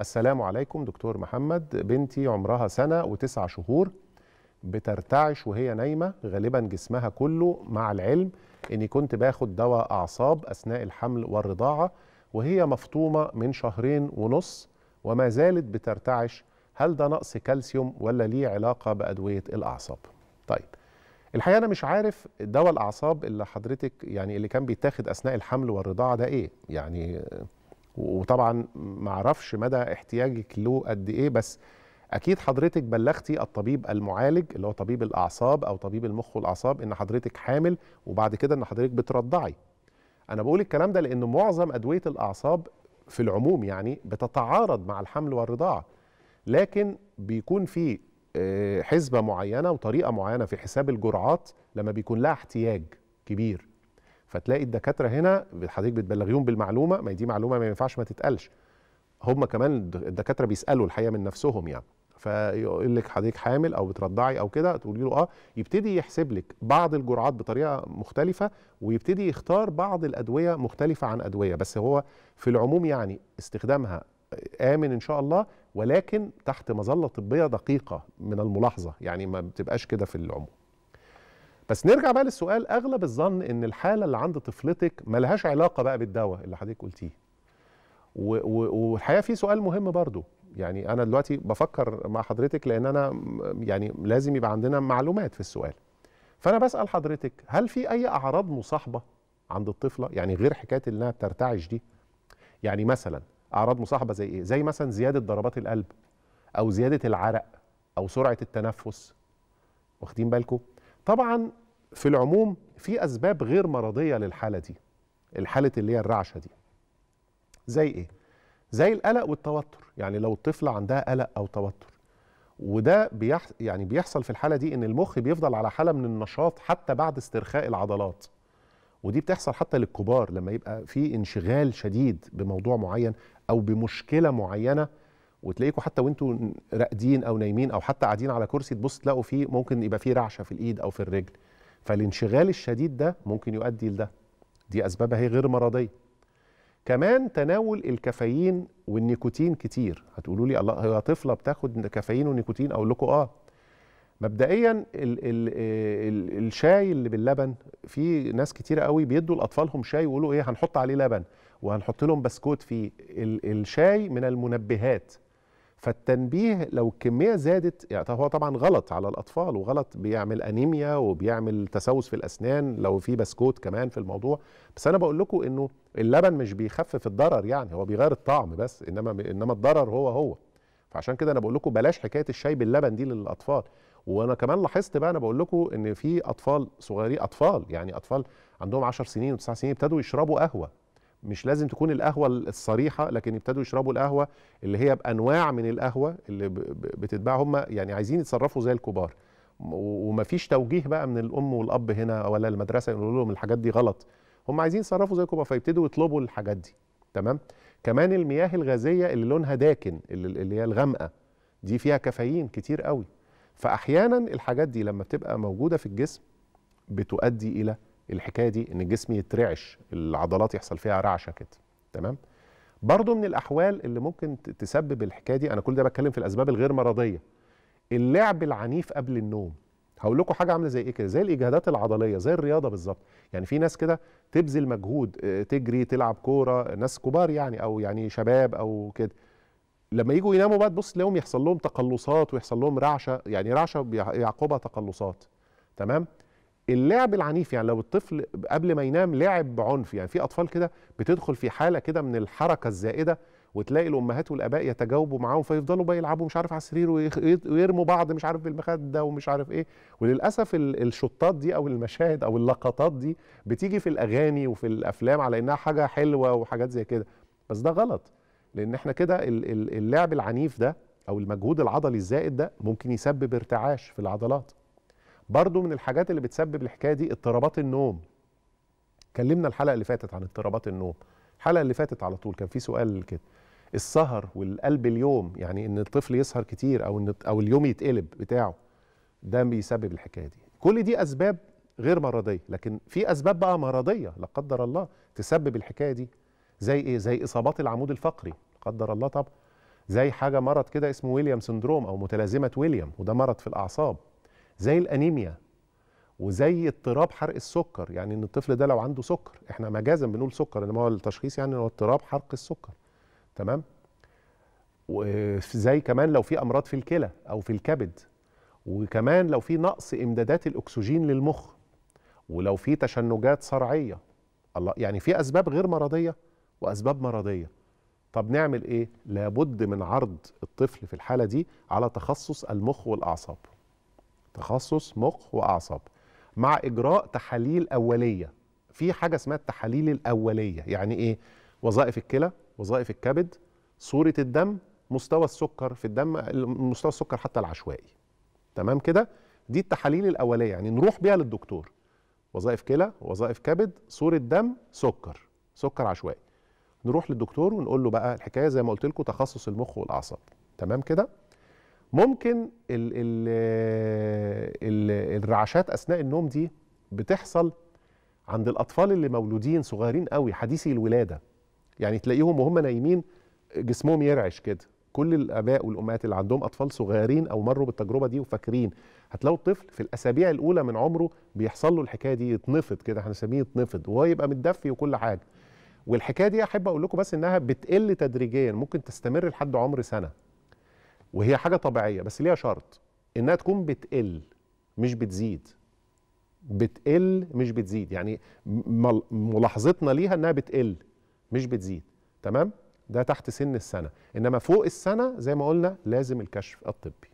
السلام عليكم دكتور محمد بنتي عمرها سنة وتسعة شهور بترتعش وهي نايمة غالبا جسمها كله مع العلم أني كنت باخد دواء أعصاب أثناء الحمل والرضاعة وهي مفطومة من شهرين ونص وما زالت بترتعش هل ده نقص كالسيوم ولا ليه علاقة بأدوية الأعصاب؟ طيب الحقيقة أنا مش عارف دواء الأعصاب اللي حضرتك يعني اللي كان بيتاخد أثناء الحمل والرضاعة ده إيه؟ يعني وطبعا ما اعرفش مدى احتياجك له قد ايه بس اكيد حضرتك بلغتي الطبيب المعالج اللي هو طبيب الاعصاب او طبيب المخ والاعصاب ان حضرتك حامل وبعد كده ان حضرتك بترضعي انا بقول الكلام ده لان معظم ادويه الاعصاب في العموم يعني بتتعارض مع الحمل والرضاعه لكن بيكون في آه، حسبه معينه وطريقه معينه في حساب الجرعات لما بيكون لها احتياج كبير فتلاقي الدكاتره هنا حضرتك بتبلغيهم بالمعلومه ما دي معلومه ما ينفعش ما تتقالش هم كمان الدكاتره بيسالوا الحقيقه من نفسهم يعني فيقول لك حضرتك حامل او بترضعي او كده تقولي له اه يبتدي يحسب لك بعض الجرعات بطريقه مختلفه ويبتدي يختار بعض الادويه مختلفه عن ادويه بس هو في العموم يعني استخدامها امن ان شاء الله ولكن تحت مظله طبيه دقيقه من الملاحظه يعني ما بتبقاش كده في العموم بس نرجع بقى للسؤال اغلب الظن ان الحاله اللي عند طفلتك ملهاش علاقه بقى بالدواء اللي حضرتك قلتيه والحقيقه في سؤال مهم برضو يعني انا دلوقتي بفكر مع حضرتك لان انا يعني لازم يبقى عندنا معلومات في السؤال فانا بسال حضرتك هل في اي اعراض مصاحبه عند الطفله يعني غير حكايه انها بترتعش دي يعني مثلا اعراض مصاحبه زي ايه زي مثلا زياده ضربات القلب او زياده العرق او سرعه التنفس واخدين بالكم طبعا في العموم في اسباب غير مرضيه للحاله دي الحاله اللي هي الرعشه دي زي ايه زي القلق والتوتر يعني لو الطفله عندها قلق او توتر وده بيح... يعني بيحصل في الحاله دي ان المخ بيفضل على حاله من النشاط حتى بعد استرخاء العضلات ودي بتحصل حتى للكبار لما يبقى في انشغال شديد بموضوع معين او بمشكله معينه وتلاقيكم حتى وانتوا راقدين او نايمين او حتى قاعدين على كرسي تبص تلاقوا فيه ممكن يبقى فيه رعشه في الايد او في الرجل فالانشغال الشديد ده ممكن يؤدي لده دي أسبابها هي غير مرضية كمان تناول الكافيين والنيكوتين كتير هتقولوا لي الله هي طفله بتاخد كافيين ونيكوتين اقول لكم اه مبدئيا الـ الـ الـ الشاي اللي باللبن في ناس كتيره قوي بيدوا لاطفالهم شاي ويقولوا ايه هنحط عليه لبن وهنحط لهم بسكوت فيه الشاي من المنبهات فالتنبيه لو الكميه زادت يعني هو طبعا غلط على الاطفال وغلط بيعمل انيميا وبيعمل تسوس في الاسنان لو في بسكوت كمان في الموضوع بس انا بقول لكم انه اللبن مش بيخفف الضرر يعني هو بيغير الطعم بس انما انما الضرر هو هو فعشان كده انا بقول لكم بلاش حكايه الشاي باللبن دي للاطفال وانا كمان لاحظت بقى انا بقول لكم ان في اطفال صغيرين اطفال يعني اطفال عندهم 10 سنين و9 سنين ابتدوا يشربوا قهوه مش لازم تكون القهوه الصريحه لكن يبتدوا يشربوا القهوه اللي هي بانواع من القهوه اللي بتتباع هم يعني عايزين يتصرفوا زي الكبار ومفيش توجيه بقى من الام والاب هنا ولا المدرسه يقولوا لهم الحاجات دي غلط هم عايزين يتصرفوا زي الكبار فيبتدوا يطلبوا الحاجات دي تمام كمان المياه الغازيه اللي لونها داكن اللي هي الغامقه دي فيها كافيين كتير قوي فاحيانا الحاجات دي لما بتبقى موجوده في الجسم بتؤدي الى الحكايه دي ان الجسم يترعش العضلات يحصل فيها رعشه كده تمام برضه من الاحوال اللي ممكن تسبب الحكايه دي انا كل ده بتكلم في الاسباب الغير مرضيه اللعب العنيف قبل النوم هقول لكم حاجه عامله زي ايه كده زي الاجهادات العضليه زي الرياضه بالظبط يعني في ناس كده تبذل مجهود آه، تجري تلعب كوره ناس كبار يعني او يعني شباب او كده لما يجوا يناموا بقى تبص تلاقيهم يحصل لهم تقلصات ويحصل لهم رعشه يعني رعشه يعقبها تقلصات تمام اللعب العنيف يعني لو الطفل قبل ما ينام لعب بعنف يعني في اطفال كده بتدخل في حاله كده من الحركه الزائده وتلاقي الامهات والاباء يتجاوبوا معاهم فيفضلوا بقى يلعبوا مش عارف على السرير ويرموا بعض مش عارف بالمخده ومش عارف ايه وللاسف الشطات دي او المشاهد او اللقطات دي بتيجي في الاغاني وفي الافلام على انها حاجه حلوه وحاجات زي كده بس ده غلط لان احنا كده اللعب العنيف ده او المجهود العضلي الزائد ده ممكن يسبب ارتعاش في العضلات برضو من الحاجات اللي بتسبب الحكايه دي اضطرابات النوم اتكلمنا الحلقه اللي فاتت عن اضطرابات النوم الحلقه اللي فاتت على طول كان في سؤال كده السهر والقلب اليوم يعني ان الطفل يسهر كتير او ان او اليوم يتقلب بتاعه ده بيسبب الحكايه دي كل دي اسباب غير مرضيه لكن في اسباب بقى مرضيه لا قدر الله تسبب الحكايه دي زي ايه زي اصابات العمود الفقري قدر الله طبعا زي حاجه مرض كده اسمه ويليام سندروم او متلازمه ويليام وده مرض في الاعصاب زي الانيميا وزي اضطراب حرق السكر يعني ان الطفل ده لو عنده سكر احنا مجازا بنقول سكر انما هو التشخيص يعني هو اضطراب حرق السكر تمام وزي كمان لو في امراض في الكلى او في الكبد وكمان لو في نقص امدادات الاكسجين للمخ ولو في تشنجات صرعيه الله يعني في اسباب غير مرضيه واسباب مرضيه طب نعمل ايه لابد من عرض الطفل في الحاله دي على تخصص المخ والاعصاب تخصص مخ واعصاب مع اجراء تحاليل اوليه في حاجه اسمها التحاليل الاوليه يعني ايه وظائف الكلى وظائف الكبد صوره الدم مستوى السكر في الدم مستوى السكر حتى العشوائي تمام كده دي التحاليل الاوليه يعني نروح بيها للدكتور وظائف كلى وظائف كبد صوره دم سكر سكر عشوائي نروح للدكتور ونقول له بقى الحكايه زي ما قلت لكم تخصص المخ والاعصاب تمام كده ممكن ال ال ال الرعشات اثناء النوم دي بتحصل عند الاطفال اللي مولودين صغيرين قوي حديثي الولاده يعني تلاقيهم وهم نايمين جسمهم يرعش كده كل الاباء والامهات اللي عندهم اطفال صغيرين او مروا بالتجربه دي وفاكرين هتلاقوا الطفل في الاسابيع الاولى من عمره بيحصل له الحكايه دي يتنفض كده احنا بنسميه يتنفض وهو يبقى متدفي وكل حاجه والحكايه دي احب اقول لكم بس انها بتقل تدريجيا ممكن تستمر لحد عمر سنه وهي حاجه طبيعيه بس ليها شرط انها تكون بتقل مش بتزيد بتقل مش بتزيد يعني ملاحظتنا ليها انها بتقل مش بتزيد تمام ده تحت سن السنه انما فوق السنه زي ما قلنا لازم الكشف الطبي